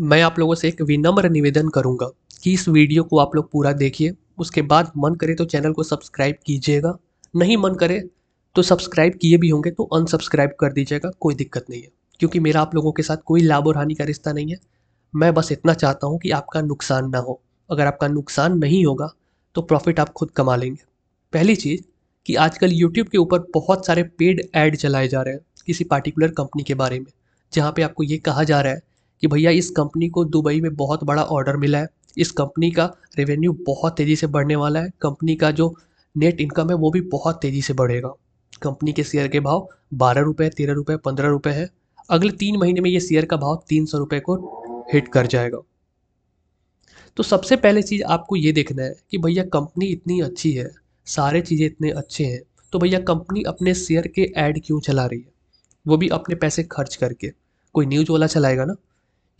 मैं आप लोगों से एक विनम्र निवेदन करूंगा कि इस वीडियो को आप लोग पूरा देखिए उसके बाद मन करे तो चैनल को सब्सक्राइब कीजिएगा नहीं मन करे तो सब्सक्राइब किए भी होंगे तो अनसब्सक्राइब कर दीजिएगा कोई दिक्कत नहीं है क्योंकि मेरा आप लोगों के साथ कोई लाभ और हानि का रिश्ता नहीं है मैं बस इतना चाहता हूँ कि आपका नुकसान ना हो अगर आपका नुकसान नहीं होगा तो प्रॉफिट आप खुद कमा लेंगे पहली चीज़ कि आजकल यूट्यूब के ऊपर बहुत सारे पेड ऐड चलाए जा रहे हैं किसी पार्टिकुलर कंपनी के बारे में जहाँ पे आपको ये कहा जा रहा है कि भैया इस कंपनी को दुबई में बहुत बड़ा ऑर्डर मिला है इस कंपनी का रेवेन्यू बहुत तेज़ी से बढ़ने वाला है कंपनी का जो नेट इनकम है वो भी बहुत तेज़ी से बढ़ेगा कंपनी के शेयर के भाव बारह रुपये तेरह रुपये पंद्रह रुपये है अगले तीन महीने में ये शेयर का भाव तीन सौ रुपये को हिट कर जाएगा तो सबसे पहले चीज़ आपको ये देखना है कि भैया कंपनी इतनी अच्छी है सारे चीज़ें इतने अच्छे हैं तो भैया कंपनी अपने शेयर के ऐड क्यों चला रही है वो भी अपने पैसे खर्च करके कोई न्यूज़ वाला चलाएगा ना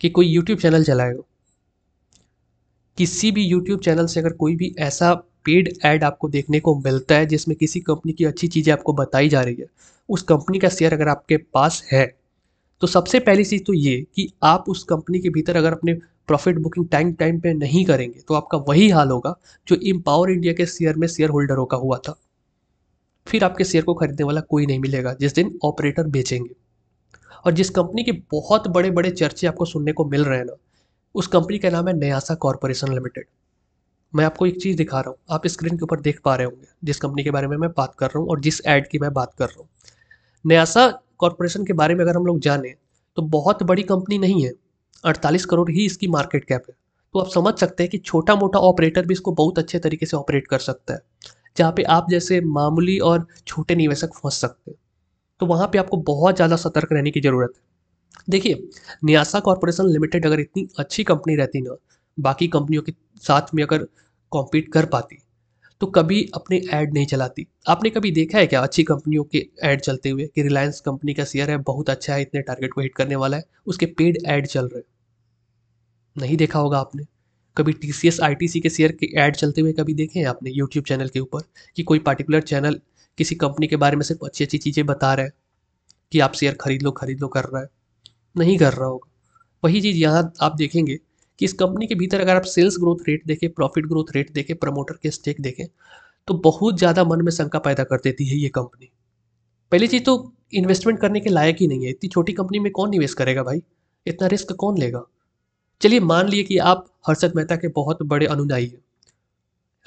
कि कोई यूट्यूब चैनल चलाएगा किसी भी यूट्यूब चैनल से अगर कोई भी ऐसा पेड ऐड आपको देखने को मिलता है जिसमें किसी कंपनी की अच्छी चीज़ें आपको बताई जा रही है उस कंपनी का शेयर अगर आपके पास है तो सबसे पहली चीज़ तो ये कि आप उस कंपनी के भीतर अगर अपने प्रॉफिट बुकिंग टाइम टाइम पे नहीं करेंगे तो आपका वही हाल होगा जो इम्पावर इंडिया के शेयर में शेयर होल्डरों का हुआ था फिर आपके शेयर को खरीदने वाला कोई नहीं मिलेगा जिस दिन ऑपरेटर बेचेंगे और जिस कंपनी के बहुत बड़े बड़े चर्चे आपको सुनने को मिल रहे हैं ना उस कंपनी का नाम है न्यासा कॉरपोरेशन लिमिटेड मैं आपको एक चीज़ दिखा रहा हूँ आप स्क्रीन के ऊपर देख पा रहे होंगे जिस कंपनी के बारे में मैं बात कर रहा हूँ और जिस एड की मैं बात कर रहा हूँ न्यासा कॉरपोरेशन के बारे में अगर हम लोग जानें तो बहुत बड़ी कंपनी नहीं है अड़तालीस करोड़ ही इसकी मार्केट कैप है तो आप समझ सकते हैं कि छोटा मोटा ऑपरेटर भी इसको बहुत अच्छे तरीके से ऑपरेट कर सकता है जहाँ पे आप जैसे मामूली और छोटे निवेशक फंस सकते हैं तो वहाँ पे आपको बहुत ज़्यादा सतर्क रहने की ज़रूरत है देखिए न्यासा कॉरपोरेशन लिमिटेड अगर इतनी अच्छी कंपनी रहती ना बाकी कंपनियों के साथ में अगर कॉम्पीट कर पाती तो कभी अपने ऐड नहीं चलाती आपने कभी देखा है क्या अच्छी कंपनियों के ऐड चलते हुए कि रिलायंस कंपनी का शेयर है बहुत अच्छा है इतने टारगेट को हिट करने वाला है उसके पेड ऐड चल रहे नहीं देखा होगा आपने कभी टी सी के शेयर के ऐड चलते हुए कभी देखे हैं आपने यूट्यूब चैनल के ऊपर कि कोई पार्टिकुलर चैनल किसी कंपनी के बारे में सिर्फ अच्छी अच्छी चीज़ें बता रहे हैं कि आप शेयर खरीद लो खरीद लो कर रहा है नहीं कर रहा होगा वही चीज़ यहाँ आप देखेंगे कि इस कंपनी के भीतर अगर आप सेल्स ग्रोथ रेट देखें प्रॉफिट ग्रोथ रेट देखें प्रमोटर के स्टेक देखें तो बहुत ज़्यादा मन में शंका पैदा कर देती है ये कंपनी पहली चीज़ तो इन्वेस्टमेंट करने के लायक ही नहीं है इतनी छोटी कंपनी में कौन निवेश करेगा भाई इतना रिस्क कौन लेगा चलिए मान लिए कि आप हर्षद मेहता के बहुत बड़े अनुयायी हैं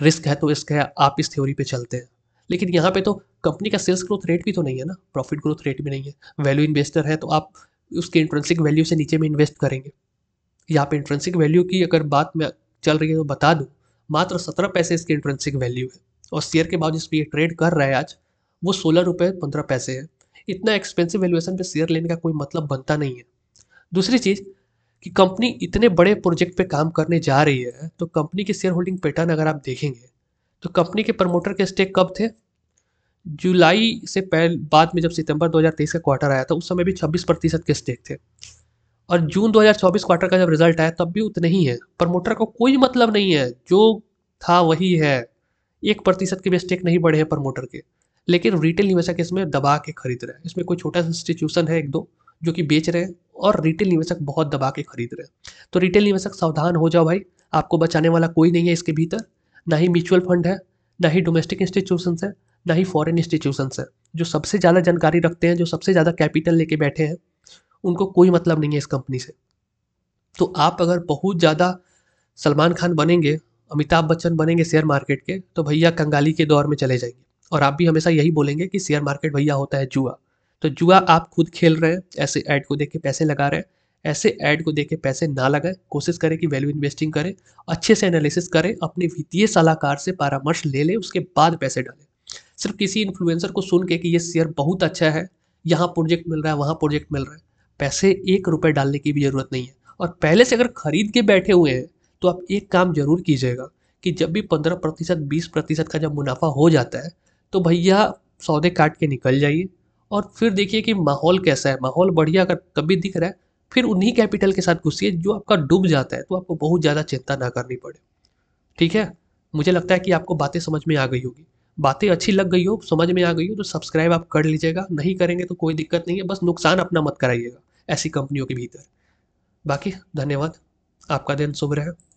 रिस्क है तो रिस्क है आप इस थ्योरी पे चलते हैं लेकिन यहाँ पे तो कंपनी का सेल्स ग्रोथ रेट भी तो नहीं है ना प्रॉफिट ग्रोथ रेट भी नहीं है वैल्यू इन्वेस्टर है तो आप उसके इंट्रेंसिक वैल्यू से नीचे में इन्वेस्ट करेंगे यहाँ पे इंट्रेंसिक वैल्यू की अगर बात में चल रही है तो बता दूँ मात्र सत्रह पैसे इसकी इंट्रेंसिक वैल्यू है और शेयर के बाद जिस पर ये ट्रेड कर रहा है आज वो सोलह रुपये पंद्रह पैसे है इतना एक्सपेंसिव वैल्यूएशन पे शेयर लेने का कोई मतलब बनता नहीं है दूसरी चीज़ कि कंपनी इतने बड़े प्रोजेक्ट पे काम करने जा रही है तो कंपनी के शेयर होल्डिंग पैटर्न अगर आप देखेंगे तो कंपनी के प्रमोटर के स्टेक कब थे जुलाई से पहले बाद में जब सितंबर 2023 का क्वार्टर आया था तो उस समय भी 26 प्रतिशत के स्टेक थे और जून 2024 क्वार्टर का जब रिजल्ट आया तब भी उतना ही है प्रमोटर को कोई मतलब नहीं है जो था वही है एक प्रतिशत के भी स्टेक नहीं बढ़े हैं प्रमोटर के लेकिन रिटेल निवेशक इसमें दबा के खरीद रहे हैं इसमें कोई छोटा सा इंस्टीट्यूशन है एक दो जो कि बेच रहे हैं और रिटेल निवेशक बहुत दबा के खरीद रहे हैं तो रिटेल निवेशक सावधान हो जाओ भाई आपको बचाने वाला कोई नहीं है इसके भीतर ना ही म्यूचुअल फंड है ना ही डोमेस्टिक इंस्टीट्यूशन है ना ही फॉरेन इंस्टीट्यूशन है जो सबसे ज़्यादा जानकारी रखते हैं जो सबसे ज़्यादा कैपिटल लेके बैठे हैं उनको कोई मतलब नहीं है इस कंपनी से तो आप अगर बहुत ज़्यादा सलमान खान बनेंगे अमिताभ बच्चन बनेंगे शेयर मार्केट के तो भैया कंगाली के दौर में चले जाएंगे और आप भी हमेशा यही बोलेंगे कि शेयर मार्केट भैया होता है जुआ तो जुआ आप खुद खेल रहे हैं ऐसे ऐड को देख के पैसे लगा रहे हैं ऐसे ऐड को देख के पैसे ना लगाएं कोशिश करें कि वैल्यू इन्वेस्टिंग करें अच्छे से एनालिसिस करें अपने वित्तीय सलाहकार से परामर्श ले लें उसके बाद पैसे डालें सिर्फ किसी इन्फ्लुएंसर को सुन के कि ये शेयर बहुत अच्छा है यहाँ प्रोजेक्ट मिल रहा है वहाँ प्रोजेक्ट मिल रहा है पैसे एक रुपये डालने की भी ज़रूरत नहीं है और पहले से अगर खरीद के बैठे हुए हैं तो आप एक काम जरूर कीजिएगा कि जब भी पंद्रह प्रतिशत बीस प्रतिशत का जब मुनाफा हो जाता है तो भैया सौदे काट के निकल जाइए और फिर देखिए कि माहौल कैसा है माहौल बढ़िया अगर कभी दिख रहा है फिर उन्हीं कैपिटल के साथ घुसिए जो आपका डूब जाता है तो आपको बहुत ज़्यादा चिंता ना करनी पड़े ठीक है मुझे लगता है कि आपको बातें समझ में आ गई होगी बातें अच्छी लग गई हो समझ में आ गई हो तो सब्सक्राइब आप कर लीजिएगा नहीं करेंगे तो कोई दिक्कत नहीं है बस नुकसान अपना मत कराइएगा ऐसी कंपनियों के भीतर बाकी धन्यवाद आपका दिन शुभ रहे